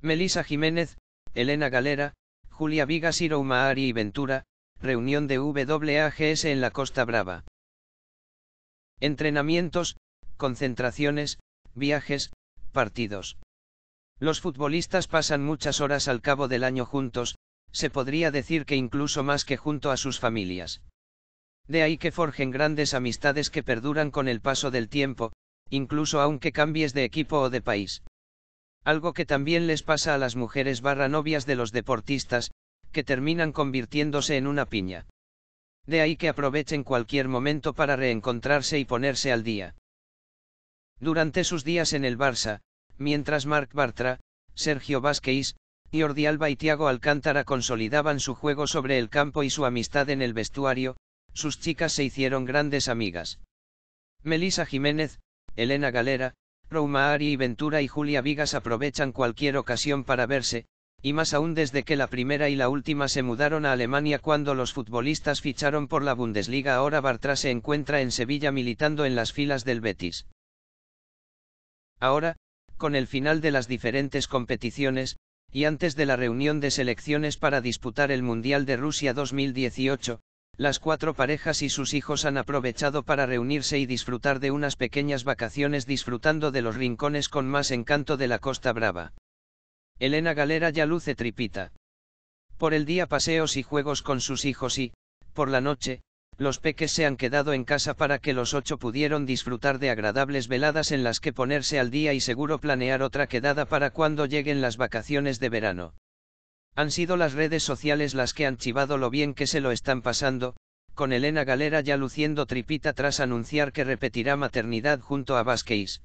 Melisa Jiménez, Elena Galera, Julia Vigas y Maari y Ventura, reunión de WAGS en la Costa Brava. Entrenamientos, concentraciones, viajes, partidos. Los futbolistas pasan muchas horas al cabo del año juntos, se podría decir que incluso más que junto a sus familias. De ahí que forjen grandes amistades que perduran con el paso del tiempo, incluso aunque cambies de equipo o de país algo que también les pasa a las mujeres barra novias de los deportistas, que terminan convirtiéndose en una piña. De ahí que aprovechen cualquier momento para reencontrarse y ponerse al día. Durante sus días en el Barça, mientras Marc Bartra, Sergio Vázquez, Jordi Alba y Tiago Alcántara consolidaban su juego sobre el campo y su amistad en el vestuario, sus chicas se hicieron grandes amigas. Melisa Jiménez, Elena Galera, Romari y Ventura y Julia Vigas aprovechan cualquier ocasión para verse, y más aún desde que la primera y la última se mudaron a Alemania cuando los futbolistas ficharon por la Bundesliga. Ahora Bartra se encuentra en Sevilla militando en las filas del Betis. Ahora, con el final de las diferentes competiciones, y antes de la reunión de selecciones para disputar el Mundial de Rusia 2018, las cuatro parejas y sus hijos han aprovechado para reunirse y disfrutar de unas pequeñas vacaciones disfrutando de los rincones con más encanto de la Costa Brava. Elena Galera ya luce tripita. Por el día paseos y juegos con sus hijos y, por la noche, los peques se han quedado en casa para que los ocho pudieron disfrutar de agradables veladas en las que ponerse al día y seguro planear otra quedada para cuando lleguen las vacaciones de verano. Han sido las redes sociales las que han chivado lo bien que se lo están pasando, con Elena Galera ya luciendo tripita tras anunciar que repetirá maternidad junto a Vázquez.